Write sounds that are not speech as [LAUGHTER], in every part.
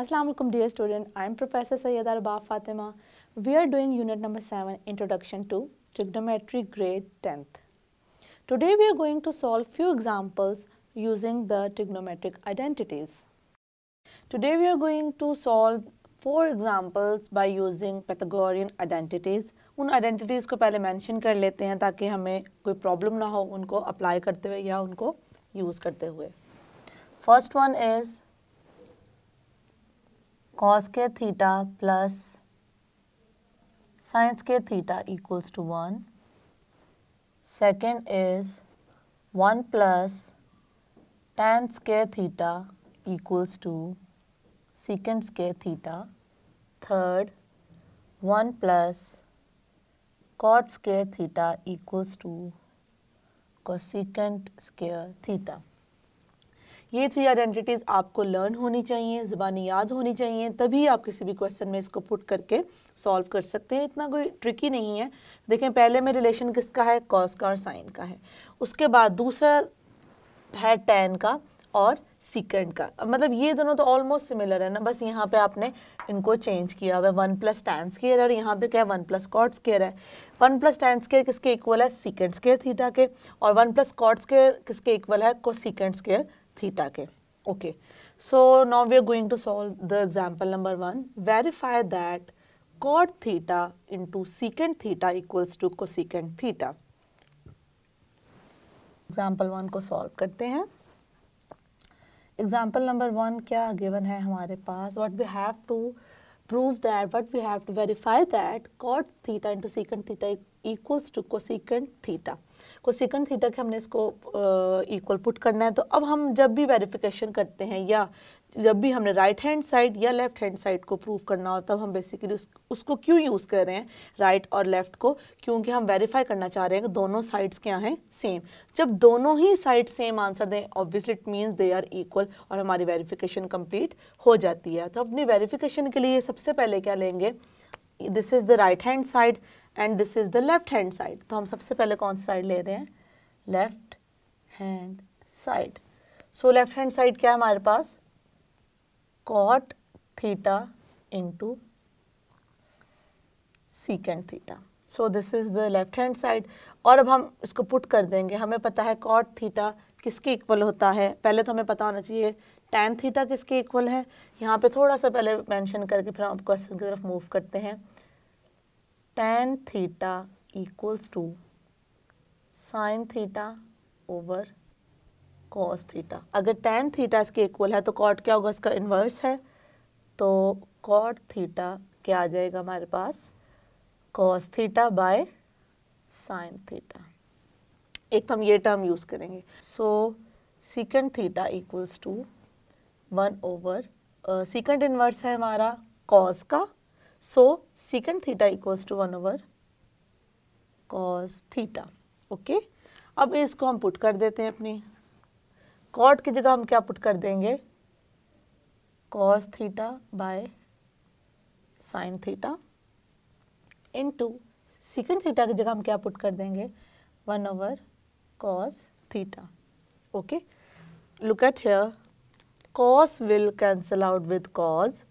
Assalamualaikum dear student, I am Professor Sayyid Arba Fatima. We are doing unit number 7 introduction to trigonometry grade 10th. Today we are going to solve few examples using the trigonometric identities. Today we are going to solve four examples by using Pythagorean identities. उन identities को पहले mention कर लेते हैं ताकि हमें कोई problem ना हो उनको apply करते हुए या उनको use करते हुए. First one is कॉस के थीटा प्लस साइंस के theta equals to one second is one plus tense के थीटा इक्वल्स टू सिकेंड के theta third one plus cot के theta equals to cosecant square theta ये three identities आपको learn होनी चाहिए ज़बानी याद होनी चाहिए तभी आप किसी भी क्वेश्चन में इसको पुट करके सॉल्व कर सकते हैं इतना कोई ट्रिकी नहीं है देखें पहले में रिलेशन किसका है कॉस का और साइन का है उसके बाद दूसरा है टेन का और सीकेंड का मतलब ये दोनों तो ऑलमोस्ट सिमिलर है ना बस यहाँ पे आपने इनको चेंज किया हुआ है वन प्लस टेन स्केयर और यहाँ पे क्या है वन प्लस कॉट स्केयर है वन प्लस टेन स्केयर किसके इक्वल है सीकेंड स्केयर थीटा के और वन प्लस कॉट स्केयर किसके इक्वल है cosecant square theta k. Okay, so now we are going to solve the example number 1. Verify that cot theta into secant theta equals to cosecant theta. Example one को solve करते हैं example number one क्या given है हमारे पास what we have to prove that what we have to verify that cot theta into secant theta equals to cosecant theta cosecant theta के हमने इसको इक्वल uh, पुट करना है तो अब हम जब भी वेरिफिकेशन करते हैं या जब भी हमने राइट हैंड साइड या लेफ्ट हैंड साइड को प्रूव करना हो तब हम बेसिकली उस, उसको क्यों यूज़ कर रहे हैं राइट right और लेफ़्ट को क्योंकि हम वेरीफाई करना चाह रहे हैं कि दोनों साइड्स क्या हैं सेम जब दोनों ही साइड सेम आंसर दें obviously it means they are equal और हमारी वेरीफिकेशन कंप्लीट हो जाती है तो अपनी वेरीफिकेशन के लिए सबसे पहले क्या लेंगे this is the right hand side and this is the left hand side तो हम सबसे पहले कौन सी साइड ले रहे हैं left hand side so left hand side क्या है हमारे पास cot theta into secant theta so this is the left hand side और अब हम इसको पुट कर देंगे हमें पता है कॉट थीटा किसके इक्वल होता है पहले तो हमें पता होना चाहिए टेन थीटा किसके इक्वल है यहाँ पे थोड़ा सा पहले मेंशन करके फिर हम आपको क्वेश्चन की तरफ मूव करते हैं tan theta equals to sin theta over cos theta अगर tan theta इसके इक्वल है तो cot क्या होगा इसका इन्वर्स है तो cot theta क्या आ जाएगा हमारे पास cos theta by sin theta एक हम ये टर्म यूज़ करेंगे so secant theta equals to one over secant inverse है हमारा cos का So secant theta equals to 1 over cos theta. Okay okay? अब इसको हम पुट कर देते हैं अपनी कॉट की जगह हम क्या पुट कर देंगे cos theta by sine theta into secant theta की जगह हम क्या पुट कर देंगे one over cos theta okay look at here cos will cancel out with cos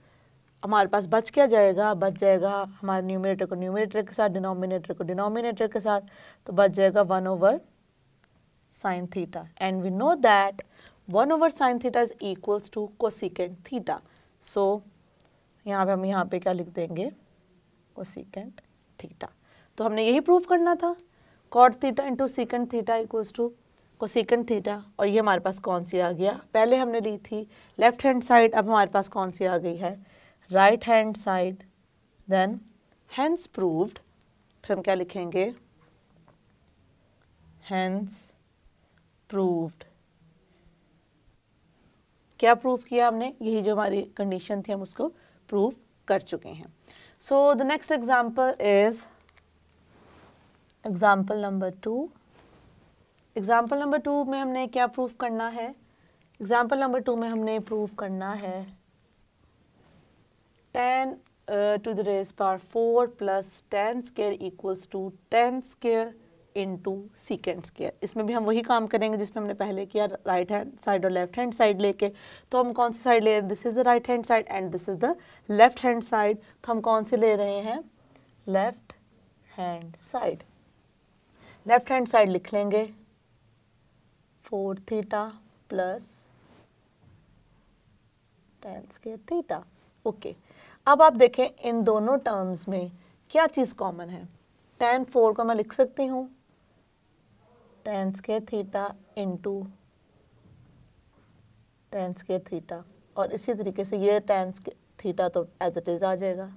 हमारे पास बच क्या जाएगा बच जाएगा हमारे न्यूमिनेटर को न्यूमिनेटर के साथ डिनोमिनेटर को डिनोमिनेटर के साथ तो बच जाएगा one over sine theta and we know that one over sine theta is equals to cosecant theta so यहाँ पे हम यहाँ पे क्या लिख देंगे कोसिकेंट थीटा तो हमने यही प्रूव करना था cot theta into secant theta equals to cosecant theta और ये हमारे पास कौन सी आ गया पहले हमने ली थी लेफ्ट हैंड साइड अब हमारे पास कौन सी आ गई है right hand side then hence proved फिर हम क्या लिखेंगे हैंस प्रूव्ड क्या प्रूव किया हमने यही जो हमारी कंडीशन थी हम उसको प्रूव कर चुके हैं so the next example is example number two example number two में हमने क्या प्रूव करना है एग्जाम्पल नंबर टू में हमने प्रूव करना है tan to the raise power four plus tan square equals to to 10 square into secant square इसमें भी हम वही काम करेंगे जिसमें हमने पहले किया राइट हैंड साइड और लेफ्ट हैंड साइड लेके तो हम कौन सी साइड ले रहे हैं this is the right hand side and this is the left hand side तो हम कौन सी ले रहे हैं left hand side left hand side लिख लेंगे four theta plus tan square theta okay okay. अब आप देखें इन दोनों टर्म्स में क्या चीज़ कॉमन है टेन फोर को मैं लिख सकती हूँ tan square theta into tan square theta और इसी तरीके से ये टेन थीटा तो एज इट इज़ आ जाएगा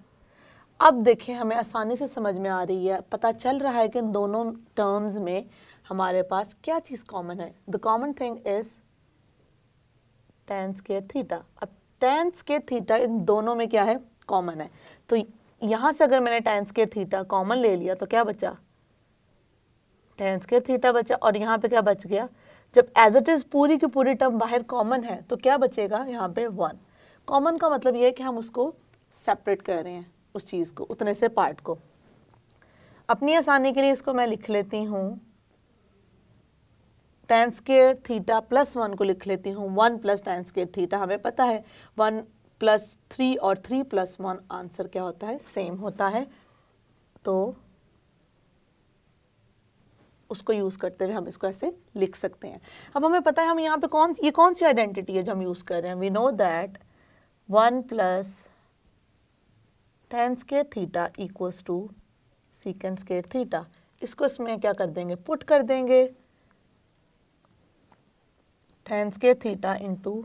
अब देखें हमें आसानी से समझ में आ रही है पता चल रहा है कि इन दोनों टर्म्स में हमारे पास क्या चीज़ कॉमन है the common thing is tan square theta अब टेन स्केर थीटा इन दोनों में क्या है कॉमन है तो यहां से अगर मैंने टेन स्केयर थीटा कॉमन ले लिया तो क्या बचा टेन स्केयर थीटा बचा और यहाँ पे क्या बच गया जब एज इट इज़ पूरी की पूरी टर्म बाहर कॉमन है तो क्या बचेगा यहाँ पे वन कॉमन का मतलब ये है कि हम उसको सेपरेट कर रहे हैं उस चीज़ को उतने से पार्ट को अपनी आसानी के लिए इसको मैं लिख लेती हूँ tan square theta plus one को लिख लेती हूँ one plus tan square theta हमें पता है वन प्लस थ्री और थ्री प्लस वन आंसर क्या होता है सेम होता है तो उसको यूज़ करते हुए हम इसको ऐसे लिख सकते हैं अब हमें पता है हम यहाँ पे कौन ये कौन सी आइडेंटिटी है जो हम यूज़ कर रहे हैं we know that one plus tan square theta equals to secant square theta इसको इसमें क्या कर देंगे पुट कर देंगे tan square theta into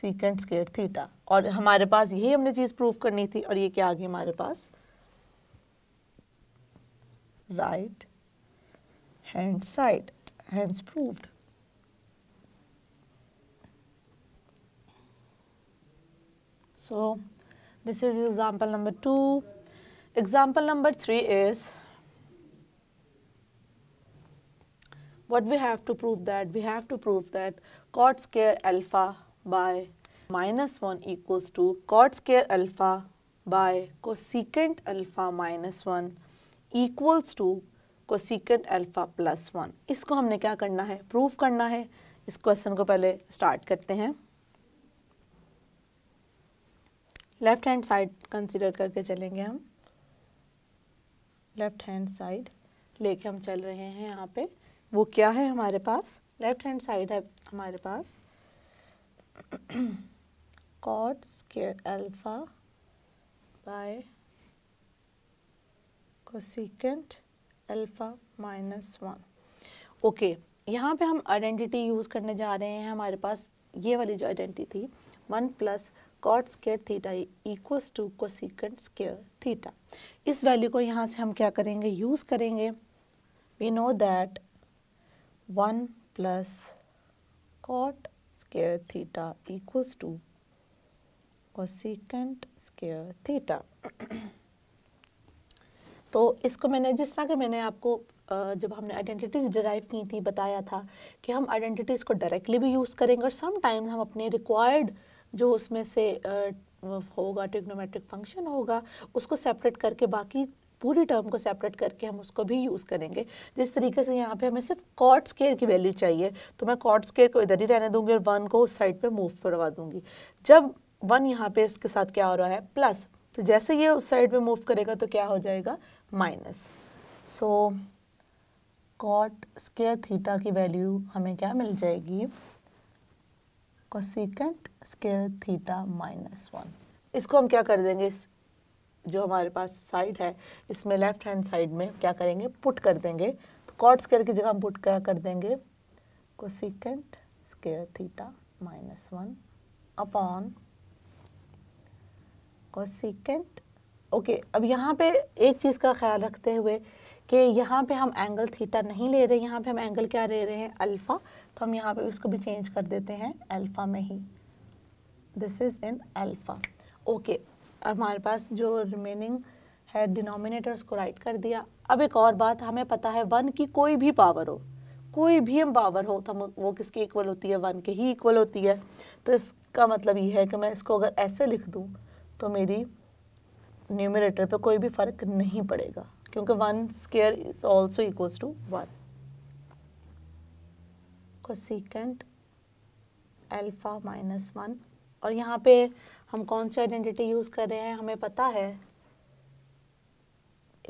secant square theta और हमारे पास यही हमने चीज प्रूव करनी थी और ये क्या आ गई हमारे पास right hand side hence proved so this is example number two example number three is what we have to prove that we have to prove that cot square alpha by minus 1 equals to cot square alpha by cosecant alpha minus 1 equals to cosecant alpha plus 1. इसको हमने क्या करना है proof करना है इस question को पहले स्टार्ट करते हैं लेफ़्ट हैंड साइड कंसिडर करके चलेंगे हम लेफ़्ट हैंड साइड लेके हम चल रहे हैं यहाँ पे वो क्या है हमारे पास लेफ़्ट हैंड साइड है हमारे पास cot square alpha by cosecant alpha minus one okay यहाँ पे हम आइडेंटिटी यूज़ करने जा रहे हैं हमारे पास ये वाली जो आइडेंटिटी थी one plus cot square theta equals to cosecant square theta इस वैल्यू को यहाँ से हम क्या करेंगे यूज़ करेंगे we know that one plus cot square theta equals to cosecant square theta. [CLEARS THROAT] तो इसको मैंने जिस तरह के मैंने आपको जब हमने आइडेंटिटीज़ डिराइव की थी बताया था कि हम आइडेंटिटीज़ को डायरेक्टली भी यूज़ करेंगे और समटाइम्स हम अपने रिक्वायर्ड जो उसमें से होगा ट्रिग्नोमेट्रिक फंक्शन होगा उसको सेपरेट करके बाकी पूरी टर्म को सेपरेट करके हम उसको भी यूज़ करेंगे जिस तरीके से यहाँ पे हमें सिर्फ कॉर्ड स्केयर की वैल्यू चाहिए तो मैं कॉर्ड स्केयर को इधर ही रहने दूँगी और वन को उस साइड पर मूव करवा दूँगी जब वन यहाँ पे इसके साथ क्या हो रहा है प्लस तो जैसे ये उस साइड पर मूव करेगा तो क्या हो जाएगा minus so cot square theta की वैल्यू हमें क्या मिल जाएगी cosecant square theta minus one इसको हम क्या कर देंगे इस जो हमारे पास साइड है इसमें लेफ्ट हैंड साइड में क्या करेंगे पुट कर देंगे तो कॉट स्केयर की जगह हम पुट क्या कर देंगे cosecant square theta minus one upon secant okay अब यहाँ पे एक चीज़ का ख्याल रखते हुए कि यहाँ पे हम एंगल थीटा नहीं ले रहे यहाँ पे हम एंगल क्या ले रहे हैं अल्फ़ा तो हम यहाँ पे उसको भी चेंज कर देते हैं अल्फ़ा में ही this is in alpha okay हमारे पास जो रिमेनिंग है डिनोमिनेटर्स को राइट कर दिया अब एक और बात हमें पता है वन की कोई भी पावर हो कोई भी हम पावर हो तो हम वो किसकी इक्वल होती है वन के ही इक्वल होती है तो इसका मतलब ये है कि मैं इसको अगर ऐसे लिख दूँ तो मेरी न्यूमिनेटर पर कोई भी फ़र्क नहीं पड़ेगा क्योंकि one square is also equals to one cosecant alpha minus one और यहाँ पे हम कौन सी आइडेंटिटी यूज़ कर रहे हैं हमें पता है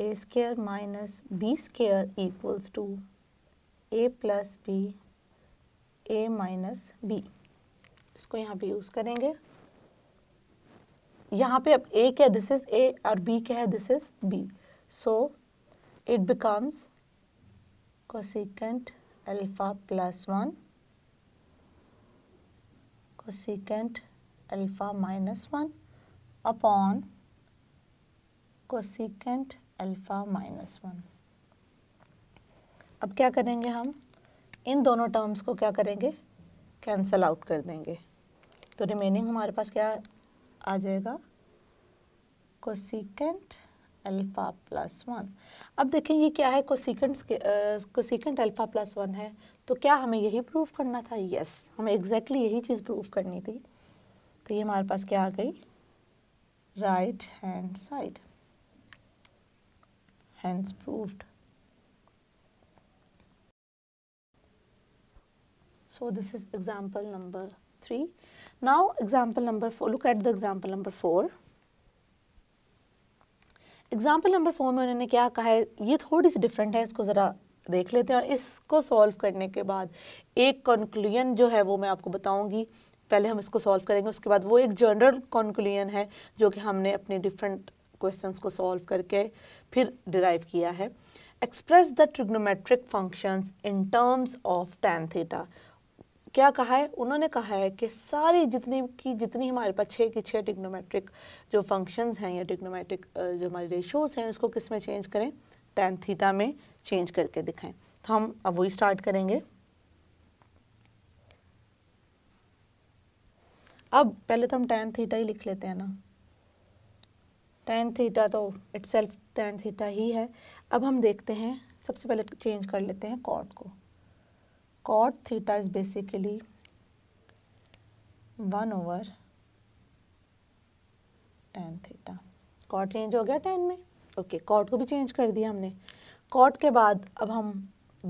a square minus b square equals to a plus b a minus b इसको यहाँ पे यूज़ करेंगे यहाँ पे अब ए क्या दिस इज़ ए और बी क्या है this is b so it becomes cosecant alpha plus one cosecant alpha minus one upon cosecant alpha minus one अब क्या करेंगे हम इन दोनों टर्म्स को क्या करेंगे कैंसल आउट कर देंगे तो रिमेनिंग हमारे पास क्या आ जाएगा कोसिकेंट अल्फ़ा प्लस वन अब देखें ये क्या है cosecant cosecant alpha plus one है तो क्या हमें यही प्रूफ करना था यस yes, हमें एग्जैक्टली exactly यही चीज़ प्रूफ करनी थी तो ये हमारे पास क्या आ गई right hand side hence proved so this is example number three now example number four look at the example number four example number four में उन्होंने क्या कहा है ये थोड़ी सी डिफरेंट है इसको ज़रा देख लेते हैं और इसको सॉल्व करने के बाद एक कंक्लूजन जो है वो मैं आपको बताऊंगी पहले हम इसको सॉल्व करेंगे उसके बाद वो एक जनरल कॉन्क्लूजन है जो कि हमने अपने डिफरेंट क्वेश्चंस को सॉल्व करके फिर डिराइव किया है express the trigonometric functions in terms of tan theta क्या कहा है उन्होंने कहा है कि सारी जितनी की जितनी हमारे पास छः की छः टिग्नोमेट्रिक जो फंक्शंस हैं या टिग्नोमेट्रिक जो हमारे रेशोज़ हैं उसको किस में चेंज करें टेन थीटा में चेंज करके दिखाएं तो हम अब वही स्टार्ट करेंगे अब पहले तो हम टेन थीटा ही लिख लेते हैं ना टेन थीटा तो इट सेल्फ टेन थीटा ही है अब हम देखते हैं सबसे पहले चेंज कर लेते हैं कॉट को cot theta is basically one over tan theta cot change हो गया टेन में ओके okay, कॉट को भी चेंज कर दिया हमने कॉट के बाद अब हम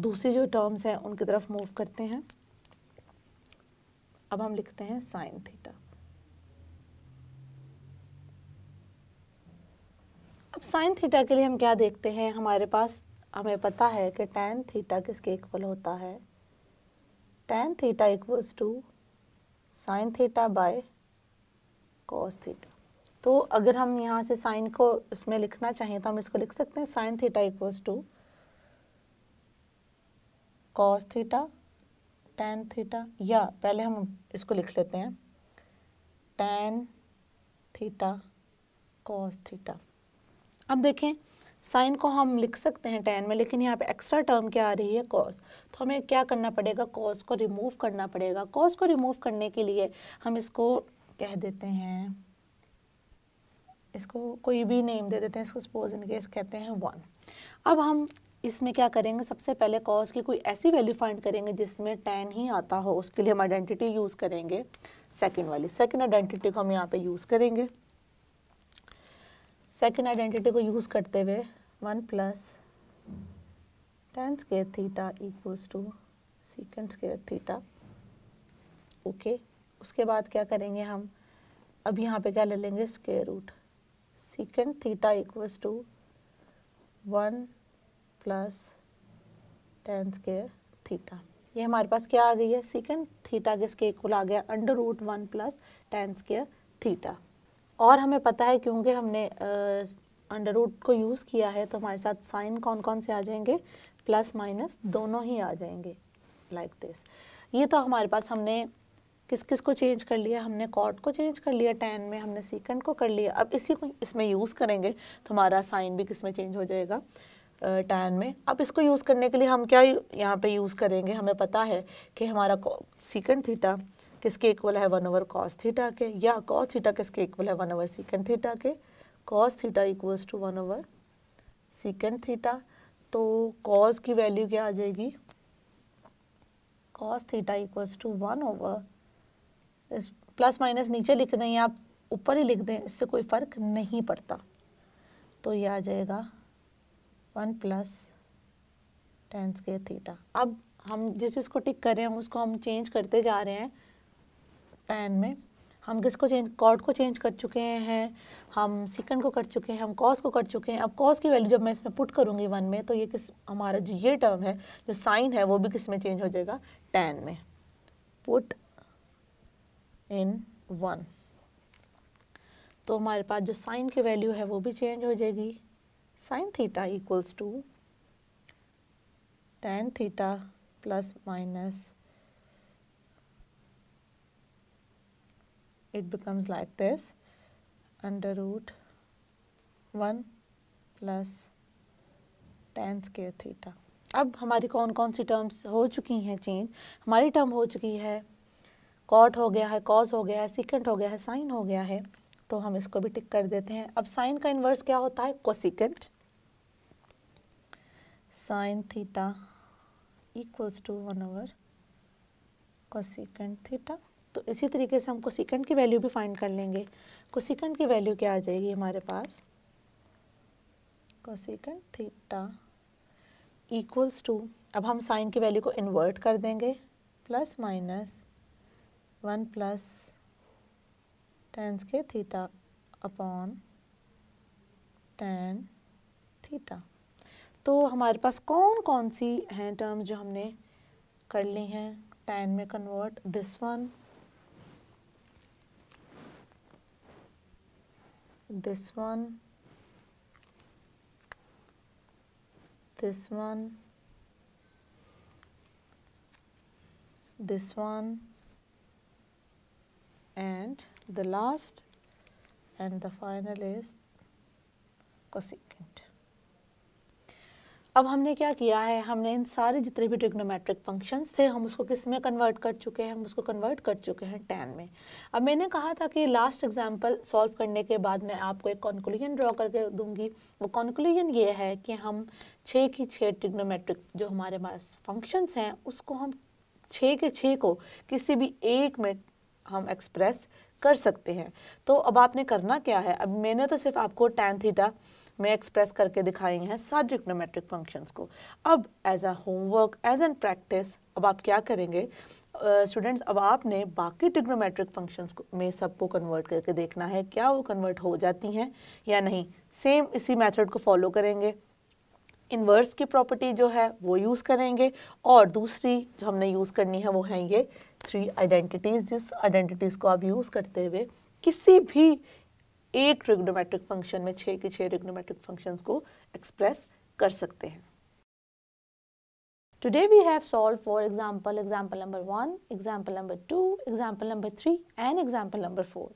दूसरी जो टर्म्स हैं उनकी तरफ मूव करते हैं अब हम लिखते हैं साइन थीटा अब साइन थीटा के लिए हम क्या देखते हैं हमारे पास हमें पता है कि टेन थीटा किसके इक्वल होता है tan theta equals to sine theta by cos theta तो अगर हम यहाँ से साइन को उसमें लिखना चाहें तो हम इसको लिख सकते हैं sine theta equals to cos theta tan theta या पहले हम इसको लिख लेते हैं टेन थीटा कॉस थीटा अब देखें साइन को हम लिख सकते हैं टेन में लेकिन यहाँ पे एक्स्ट्रा टर्म क्या आ रही है कॉस तो हमें क्या करना पड़ेगा कॉस को रिमूव करना पड़ेगा कॉस को रिमूव करने के लिए हम इसको कह देते हैं इसको कोई भी नेम दे देते हैं इसको सपोज इन केस कहते हैं वन अब हम इसमें क्या करेंगे सबसे पहले कॉज की कोई ऐसी वैल्यू फाइंड करेंगे जिसमें टेन ही आता हो उसके लिए हम आइडेंटिटी यूज़ करेंगे सेकेंड वाली सेकेंड आइडेंटिटी को हम यहाँ पे यूज़ करेंगे सेकेंड आइडेंटिटी को यूज़ करते हुए one plus tan square theta equals to secant square theta okay उसके बाद क्या करेंगे हम अब यहाँ पे क्या ले लेंगे square root secant theta equals to one plus tan square theta ये हमारे पास क्या आ गई है सिकेंड थीटा के स्केयर इक्वल आ गया under root one plus tan square theta और हमें पता है क्योंकि हमने अंडर रूट को यूज़ किया है तो हमारे साथ साइन कौन कौन से आ जाएंगे प्लस माइनस दोनों ही आ जाएंगे लाइक like दिस ये तो हमारे पास हमने किस किस को चेंज कर लिया हमने कॉट को चेंज कर लिया टेन में हमने सिकेंड को कर लिया अब इसी को इसमें यूज़ करेंगे तो हमारा साइन भी किस में चेंज हो जाएगा टैन में अब इसको यूज़ करने के लिए हम क्या यहाँ पे यूज़ करेंगे हमें पता है कि हमारा सीकेंड थीटा किसके इक्वल है वन ओवर कॉस थीटा के या कॉस थीटा किसके इक्वल है वन ओवर सीकेंड थीटा के cos theta equals to one over secant theta तो कॉस की वैल्यू क्या आ जाएगी cos theta equals to one over इस प्लस माइनस नीचे लिख दें आप ऊपर ही लिख दें इससे कोई फ़र्क नहीं पड़ता तो ये आ जाएगा one plus tan square theta अब हम जिस जिसको टिक कर रहे हैं उसको हम चेंज करते जा रहे हैं टेन में हम किसको चेंज कॉड को चेंज कर चुके हैं हम सिकंड को कर चुके हैं हम कॉस को कर चुके हैं अब कॉस की वैल्यू जब मैं इसमें पुट करूँगी वन में तो ये किस हमारा जो ये टर्म है जो साइन है वो भी किस में चेंज हो जाएगा टेन में पुट इन वन तो हमारे पास जो साइन की वैल्यू है वो भी चेंज हो जाएगी sin theta equals to tan theta plus minus it becomes like this under root 1 plus tan square theta अब हमारी कौन कौन सी टर्म्स हो चुकी हैं चेंज हमारी टर्म हो चुकी है कॉट हो गया है कॉज हो गया है सिकेंड हो गया है साइन हो गया है तो हम इसको भी टिक कर देते हैं अब साइन का इन्वर्स क्या होता है cosecant sine theta equals to one over cosecant theta तो इसी तरीके से हम कोसिकेंट की वैल्यू भी फाइंड कर लेंगे कोसिकेंट की वैल्यू क्या आ जाएगी हमारे पास कोसिकेंट थीटा इक्वल्स टू अब हम साइन की वैल्यू को इन्वर्ट कर देंगे plus minus one plus tense के थीटा अपॉन टेन थीटा तो हमारे पास कौन कौन सी हैं टर्म्स जो हमने कर ली हैं टेन में convert this one this one this one this one and the last and the final is cosecant. अब हमने क्या किया है हमने इन सारे जितने भी ट्रिग्नोमेट्रिक फंक्शंस थे हम उसको किस में कन्वर्ट कर चुके हैं हम उसको कन्वर्ट कर चुके हैं टेन में अब मैंने कहा था कि लास्ट एग्जांपल सॉल्व करने के बाद मैं आपको एक कॉन्क्लूजन ड्रॉ करके दूंगी वो कॉन्क्लूजन ये है कि हम छः की छः ट्रिग्नोमेट्रिक जो हमारे पास फंक्शंस हैं उसको हम छः के छः को किसी भी एक में हम एक्सप्रेस कर सकते हैं तो अब आपने करना क्या है अब मैंने तो सिर्फ आपको टेन थीटा में एक्सप्रेस करके दिखाई हैं सारे डिग्नोमेट्रिक फंक्शंस को अब as a homework as an practice अब आप क्या करेंगे स्टूडेंट्स uh, अब आपने बाकी डिग्नोमेट्रिक फंक्शंस में सबको कन्वर्ट करके देखना है क्या वो कन्वर्ट हो जाती हैं या नहीं सेम इसी मेथड को फॉलो करेंगे इन्वर्स की प्रॉपर्टी जो है वो यूज़ करेंगे और दूसरी जो हमने यूज़ करनी है वो है ये थ्री आइडेंटिटीज़ जिस आइडेंटिटीज़ को आप यूज़ करते हुए किसी भी एक ट्रिग्नोमेट्रिक फंक्शन में छः के छः ट्रिग्नोमेट्रिक फंक्शंस को एक्सप्रेस कर सकते हैं today we have solve for example example number one example number two example number three and example number four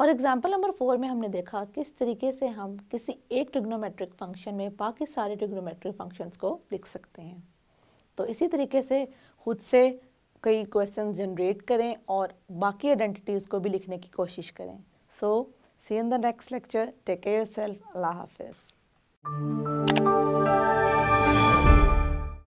और एग्जाम्पल नंबर फोर में हमने देखा किस तरीके से हम किसी एक ट्रिग्नोमेट्रिक फंक्शन में बाकी सारे ट्रिग्नोमेट्रिक फंक्शंस को लिख सकते हैं तो इसी तरीके से खुद से कई क्वेश्चन जनरेट करें और बाकी आइडेंटिटीज़ को भी लिखने की कोशिश करें so see in the next lecture take care self अल्लाह हाफिज़